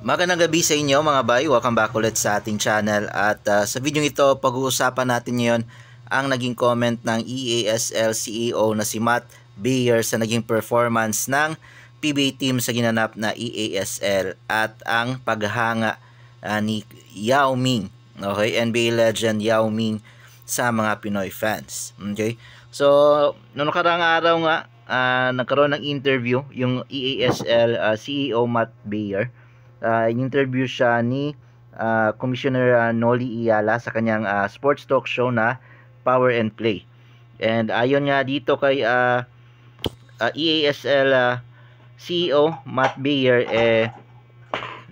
Magandang gabi sa inyo mga bay, welcome back ulit sa ating channel at uh, sa video ito pag-uusapan natin ngayon ang naging comment ng EASL CEO na si Matt Bayer sa naging performance ng PBA team sa ginanap na EASL at ang paghanga uh, ni Yao Ming, okay, NBA legend Yao Ming sa mga Pinoy fans. Okay? So, noong karang araw nga, uh, nagkaroon ng interview yung EASL uh, CEO Matt Bayer uh, in-interview siya ni uh, Commissioner uh, Noli Iyala sa kanyang uh, sports talk show na Power and Play. And ayon nga dito kay uh, uh, EASL uh, CEO Matt Bayer eh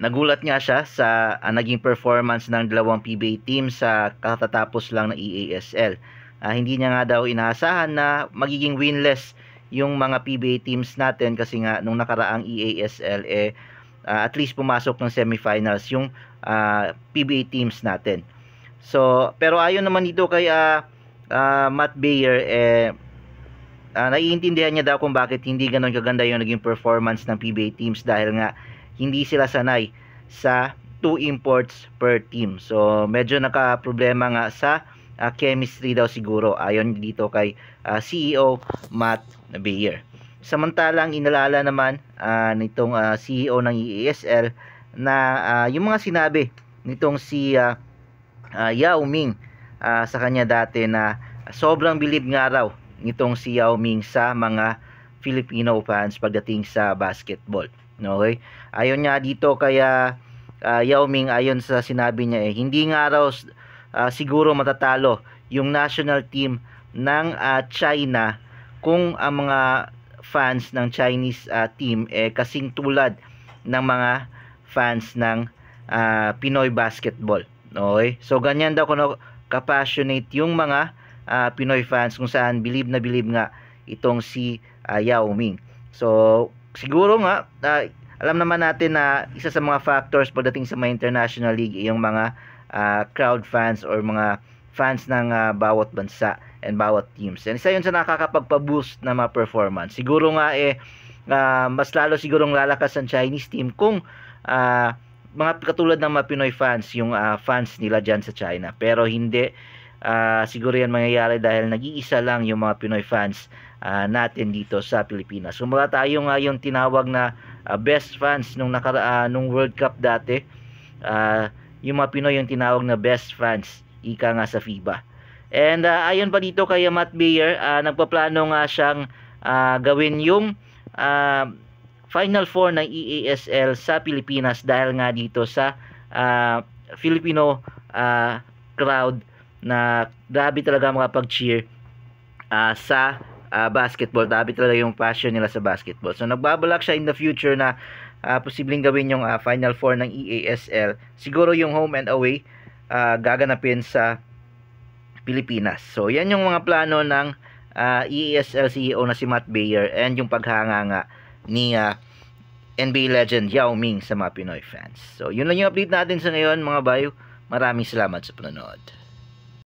nagulat nga siya sa uh, naging performance ng dalawang PBA team sa katatapos lang ng EASL. Uh, hindi niya nga daw inaasahan na magiging winless yung mga PBA teams natin kasi nga nung nakaraang EASL eh uh, at least pumasok ng semifinals yung uh, ah, PBA teams natin. So, pero ayon naman dito kay uh, uh, Matt Bayer, eh, uh, naiintindihan niya daw kung bakit hindi ganoon kaganda yung naging performance ng PBA teams dahil nga hindi sila sanay sa two imports per team. So, medyo naka-problema nga sa uh, chemistry daw siguro ayon dito kay uh, CEO Matt Bayer. Samantalang inalala naman uh, nitong uh, ah, CEO ng EASL na uh, yung mga sinabi nitong si uh, uh, Yao Ming uh, sa kanya dati na sobrang bilib nga raw nitong si Yao Ming sa mga Filipino fans pagdating sa basketball. Okay? Ayon nga dito kaya uh, Yao Ming ayon sa sinabi niya eh, hindi nga raw uh, siguro matatalo yung national team ng uh, China kung ang mga fans ng Chinese uh, team eh kasing tulad ng mga fans ng uh, Pinoy basketball. Okay? So ganyan daw kuno kapassionate yung mga uh, Pinoy fans kung saan believe na believe nga itong si uh, Yao Ming. So siguro nga uh, alam naman natin na isa sa mga factors pagdating sa mga international league yung mga uh, crowd fans or mga fans ng uh, bawat bansa and bawat teams. And isa yun sa nakakapagpa-boost na mga performance. Siguro nga eh, uh, mas lalo sigurong lalakas ang Chinese team kung uh, mga katulad ng mga Pinoy fans, yung uh, fans nila dyan sa China. Pero hindi, uh, siguro yan mangyayari dahil nag-iisa lang yung mga Pinoy fans uh, natin dito sa Pilipinas. So wala tayo nga yung tinawag na uh, best fans nung, nakara- uh, nung World Cup dati, uh, yung mga Pinoy yung tinawag na best fans ika nga sa FIBA. And uh, ayon pa dito kay Matt Bayer, uh, ah, nagpaplano nga siyang uh, gawin yung uh, Final Four ng EASL sa Pilipinas dahil nga dito sa uh, Filipino uh, crowd na grabe talaga makapag-cheer uh, sa uh, basketball. Grabe talaga yung passion nila sa basketball. So nagbabalak siya in the future na uh, posibleng gawin yung uh, Final Four ng EASL. Siguro yung home and away uh, gaganapin sa Pilipinas. So, yan yung mga plano ng uh, ah, EESL CEO na si Matt Bayer and yung paghanganga ni uh, ah, NBA legend Yao Ming sa mga Pinoy fans. So, yun lang yung update natin sa ngayon mga bayo. Maraming salamat sa panonood.